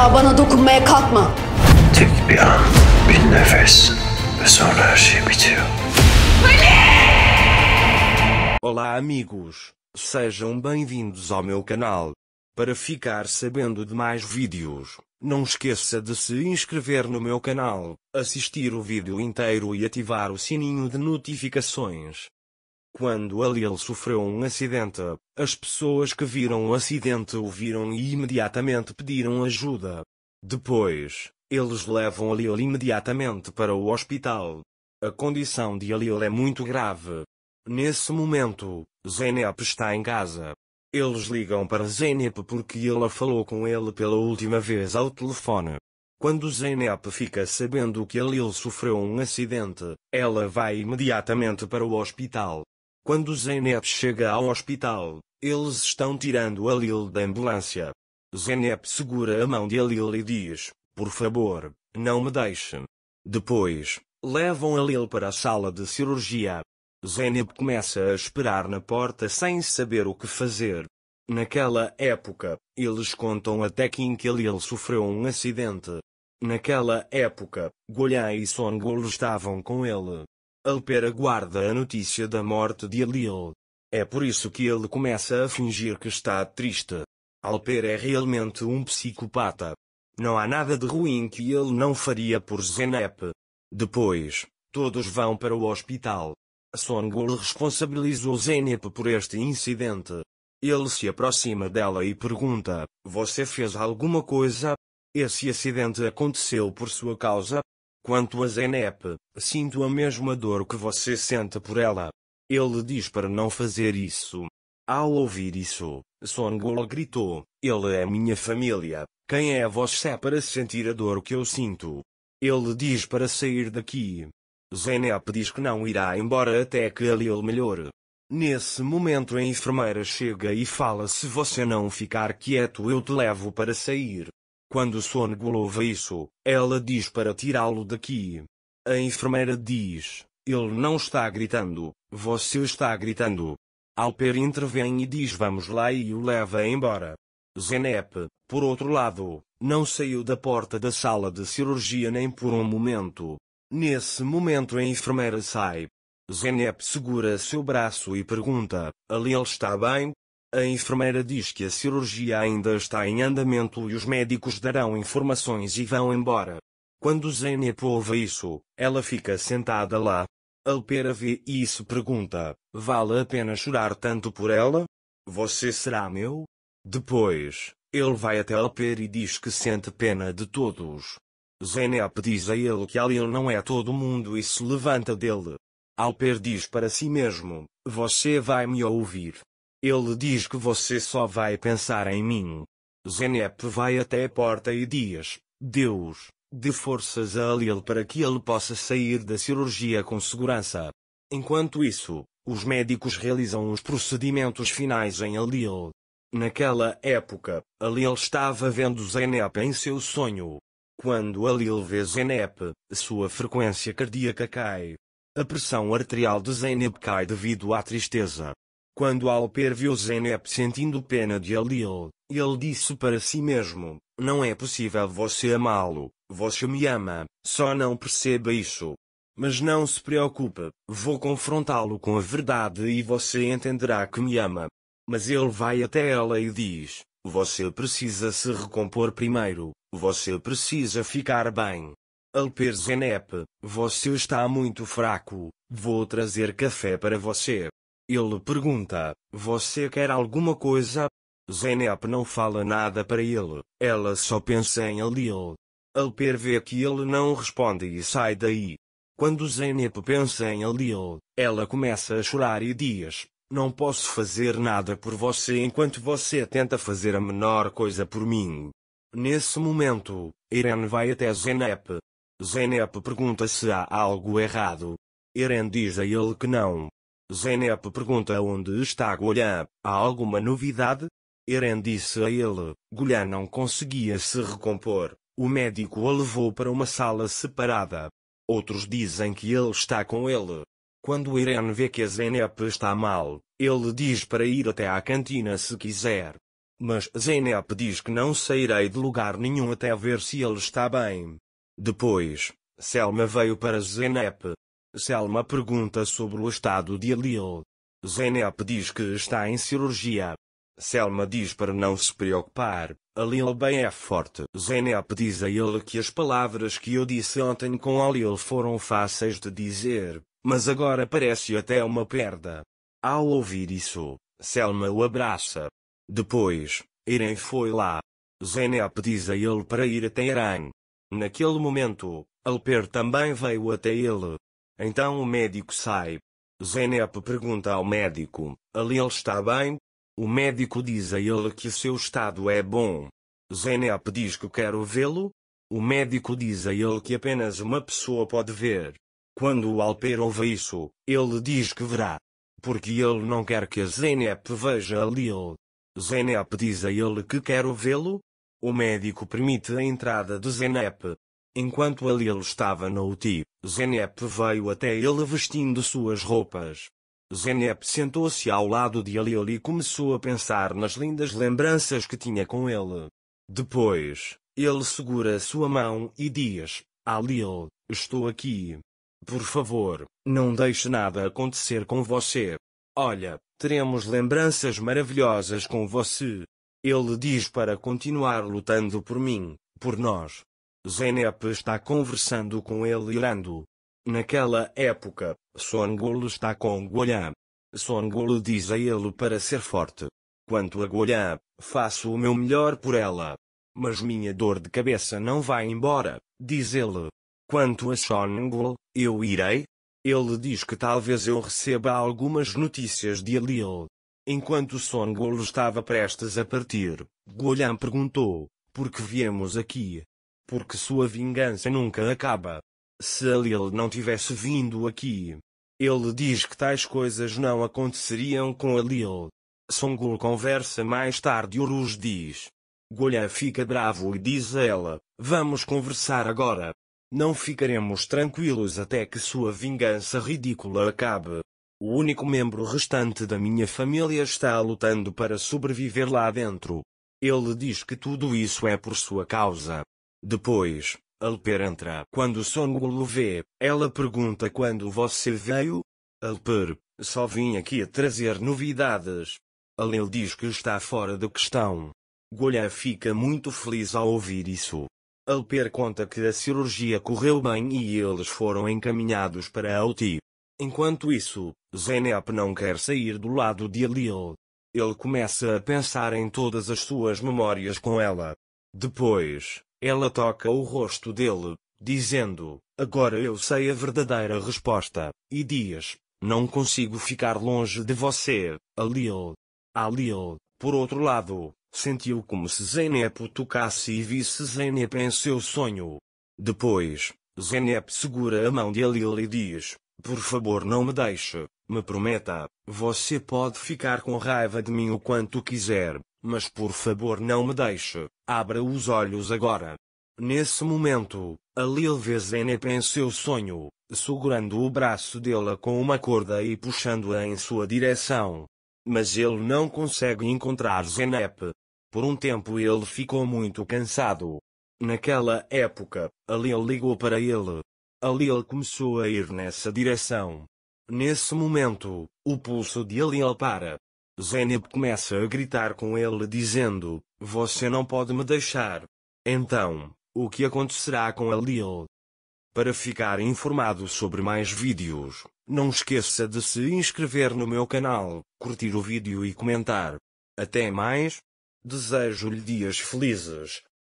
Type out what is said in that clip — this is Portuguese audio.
daha bana dokunmaya kalkma. Tek bir an, bir nefes ve sonra her şey bitiyor. Olá amigos, sejam bem-vindos ao meu canal. Para ficar sabendo de mais vídeos, não esqueça de se inscrever no meu canal, assistir o vídeo inteiro e ativar o sininho de notificações. Quando Alil sofreu um acidente, as pessoas que viram o acidente o viram e imediatamente pediram ajuda. Depois, eles levam Alil imediatamente para o hospital. A condição de Alil é muito grave. Nesse momento, Zeynep está em casa. Eles ligam para Zeynep porque ela falou com ele pela última vez ao telefone. Quando Zeynep fica sabendo que Alil sofreu um acidente, ela vai imediatamente para o hospital. Quando Zeynep chega ao hospital, eles estão tirando Alil da ambulância. Zeynep segura a mão de Alil e diz, por favor, não me deixe. Depois, levam Alil para a sala de cirurgia. Zeynep começa a esperar na porta sem saber o que fazer. Naquela época, eles contam até que em que Alil sofreu um acidente. Naquela época, Goiás e Songol estavam com ele. Alper aguarda a notícia da morte de Alil. É por isso que ele começa a fingir que está triste. Alper é realmente um psicopata. Não há nada de ruim que ele não faria por Zenep. Depois, todos vão para o hospital. Songul responsabilizou Zenep por este incidente. Ele se aproxima dela e pergunta: Você fez alguma coisa? Esse acidente aconteceu por sua causa? Quanto a Zenep, sinto a mesma dor que você sente por ela. Ele diz para não fazer isso. Ao ouvir isso, Songol gritou: Ele é minha família. Quem é você para sentir a dor que eu sinto? Ele diz para sair daqui. Zenep diz que não irá embora até que ele melhore. Nesse momento a enfermeira chega e fala: Se você não ficar quieto, eu te levo para sair. Quando Sônego louva isso, ela diz para tirá-lo daqui. A enfermeira diz, ele não está gritando, você está gritando. Alper intervém e diz vamos lá e o leva embora. Zenep, por outro lado, não saiu da porta da sala de cirurgia nem por um momento. Nesse momento a enfermeira sai. Zenep segura seu braço e pergunta, ali ele está bem? A enfermeira diz que a cirurgia ainda está em andamento e os médicos darão informações e vão embora. Quando Zeynep ouve isso, ela fica sentada lá. Alpera vê e pergunta, vale a pena chorar tanto por ela? Você será meu? Depois, ele vai até Alper e diz que sente pena de todos. Zeynep diz a ele que Alil não é todo mundo e se levanta dele. Alper diz para si mesmo, você vai me ouvir. Ele diz que você só vai pensar em mim. Zenep vai até a porta e diz: Deus, dê forças a Alil para que ele possa sair da cirurgia com segurança. Enquanto isso, os médicos realizam os procedimentos finais em Alil. Naquela época, Alil estava vendo Zenep em seu sonho. Quando Alil vê Zenep, sua frequência cardíaca cai. A pressão arterial de Zeynep cai devido à tristeza. Quando Zenep sentindo pena de Alil, ele disse para si mesmo, não é possível você amá-lo, você me ama, só não perceba isso. Mas não se preocupe, vou confrontá-lo com a verdade e você entenderá que me ama. Mas ele vai até ela e diz: Você precisa se recompor primeiro, você precisa ficar bem. Alper Zenep, você está muito fraco, vou trazer café para você. Ele pergunta: Você quer alguma coisa? Zeynep não fala nada para ele, ela só pensa em Alil. Alper vê que ele não responde e sai daí. Quando Zeynep pensa em Alil, ela começa a chorar e diz: Não posso fazer nada por você enquanto você tenta fazer a menor coisa por mim. Nesse momento, Irene vai até Zeynep. Zeynep pergunta se há algo errado. Irene diz a ele que não, Zeynep pergunta onde está Goulhan, há alguma novidade? Eren disse a ele, Goulhan não conseguia se recompor, o médico a levou para uma sala separada. Outros dizem que ele está com ele. Quando Irene vê que a Zeynep está mal, ele diz para ir até à cantina se quiser. Mas Zeynep diz que não sairei de lugar nenhum até ver se ele está bem. Depois, Selma veio para Zeynep, Selma pergunta sobre o estado de Alil. Zeynep diz que está em cirurgia. Selma diz para não se preocupar, Alil bem é forte. Zeynep diz a ele que as palavras que eu disse ontem com Alil foram fáceis de dizer, mas agora parece até uma perda. Ao ouvir isso, Selma o abraça. Depois, Irem foi lá. Zeynep diz a ele para ir até Irã. Naquele momento, Alper também veio até ele. Então o médico sai. Zeynep pergunta ao médico, ali ele está bem? O médico diz a ele que seu estado é bom. Zeynep diz que quero vê-lo. O médico diz a ele que apenas uma pessoa pode ver. Quando o Alper ouve isso, ele diz que verá. Porque ele não quer que Zeynep veja Lil. Zeynep diz a ele que quero vê-lo. O médico permite a entrada de Zeynep. Enquanto ali ele estava no UTI, Zenep veio até ele vestindo suas roupas. Zenep sentou-se ao lado de Aliel e começou a pensar nas lindas lembranças que tinha com ele. Depois, ele segura sua mão e diz, Aliel, estou aqui. Por favor, não deixe nada acontecer com você. Olha, teremos lembranças maravilhosas com você. Ele diz para continuar lutando por mim, por nós, Zeynep está conversando com ele Irando. Naquela época, Songolo está com Goiã. Songolo diz a ele para ser forte. Quanto a Goiã, faço o meu melhor por ela. Mas minha dor de cabeça não vai embora, diz ele. Quanto a Songolo, eu irei? Ele diz que talvez eu receba algumas notícias de Alil. Enquanto Songolo estava prestes a partir, Goiã perguntou, por que viemos aqui? porque sua vingança nunca acaba. Se Alil não tivesse vindo aqui, ele diz que tais coisas não aconteceriam com Alil. Songul conversa mais tarde e Uruz diz. Golha fica bravo e diz a ela, vamos conversar agora. Não ficaremos tranquilos até que sua vingança ridícula acabe. O único membro restante da minha família está lutando para sobreviver lá dentro. Ele diz que tudo isso é por sua causa. Depois, Alper entra. Quando o vê, ela pergunta quando você veio. Alper, só vim aqui a trazer novidades. Alel diz que está fora de questão. Golha fica muito feliz ao ouvir isso. Alper conta que a cirurgia correu bem e eles foram encaminhados para Auti. Enquanto isso, Zenep não quer sair do lado de Alil. Ele começa a pensar em todas as suas memórias com ela. Depois, ela toca o rosto dele, dizendo: Agora eu sei a verdadeira resposta. E diz: Não consigo ficar longe de você, Alil. Alil, por outro lado, sentiu como se Zeynep o tocasse e visse Zeynep em seu sonho. Depois, Zeynep segura a mão de Alil e diz: Por favor, não me deixe, me prometa, você pode ficar com raiva de mim o quanto quiser, mas por favor não me deixe, abra os olhos agora. Nesse momento, a Lil Vezenep em seu sonho, segurando o braço dela com uma corda e puxando-a em sua direção. Mas ele não consegue encontrar Zenep. Por um tempo ele ficou muito cansado. Naquela época, a Lil ligou para ele. A Lil começou a ir nessa direção. Nesse momento, o pulso de Lil para, Zeynep começa a gritar com ele dizendo, você não pode me deixar. Então, o que acontecerá com Alil? Para ficar informado sobre mais vídeos, não esqueça de se inscrever no meu canal, curtir o vídeo e comentar. Até mais! Desejo-lhe dias felizes.